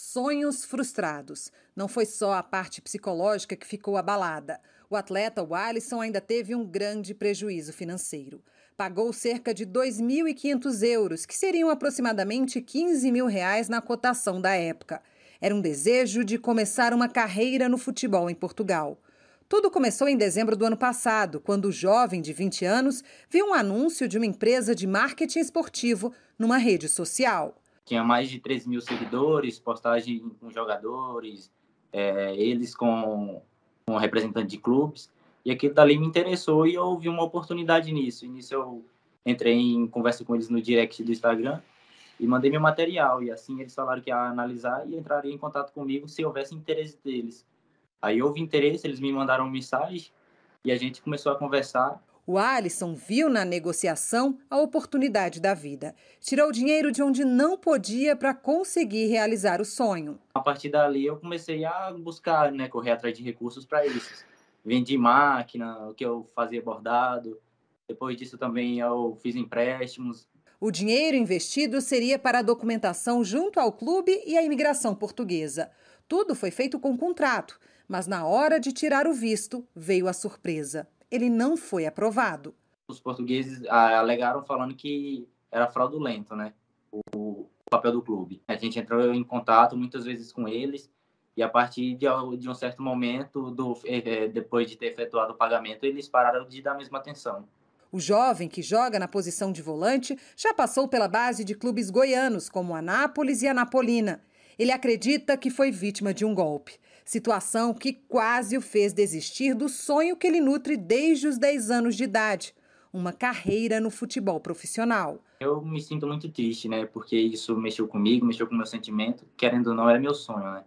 Sonhos frustrados. Não foi só a parte psicológica que ficou abalada. O atleta, o Alisson, ainda teve um grande prejuízo financeiro. Pagou cerca de 2.500 euros, que seriam aproximadamente 15 mil reais na cotação da época. Era um desejo de começar uma carreira no futebol em Portugal. Tudo começou em dezembro do ano passado, quando o jovem de 20 anos viu um anúncio de uma empresa de marketing esportivo numa rede social tinha mais de 3 mil seguidores, postagem com jogadores, é, eles com, com representante de clubes. E aquilo dali me interessou e eu vi uma oportunidade nisso. E nisso eu entrei em conversa com eles no direct do Instagram e mandei meu material. E assim eles falaram que ia analisar e entraria em contato comigo se houvesse interesse deles. Aí houve interesse, eles me mandaram uma mensagem e a gente começou a conversar. O Alisson viu na negociação a oportunidade da vida. Tirou dinheiro de onde não podia para conseguir realizar o sonho. A partir dali eu comecei a buscar, né, correr atrás de recursos para isso. Vendi máquina, o que eu fazia bordado. Depois disso também eu fiz empréstimos, o dinheiro investido seria para a documentação junto ao clube e à imigração portuguesa. Tudo foi feito com contrato, mas na hora de tirar o visto, veio a surpresa ele não foi aprovado. Os portugueses ah, alegaram falando que era fraudulento, né? O papel do clube. A gente entrou em contato muitas vezes com eles e a partir de, um certo momento, do, eh, eh, depois de ter efetuado o pagamento, eles pararam de dar a mesma atenção. O jovem que joga na posição de volante já passou pela base de clubes goianos, como Anápolis e Anapolina, ele acredita que foi vítima de um golpe, situação que quase o fez desistir do sonho que ele nutre desde os 10 anos de idade, uma carreira no futebol profissional. Eu me sinto muito triste, né? Porque isso mexeu comigo, mexeu com o meu sentimento, querendo ou não, era meu sonho, né?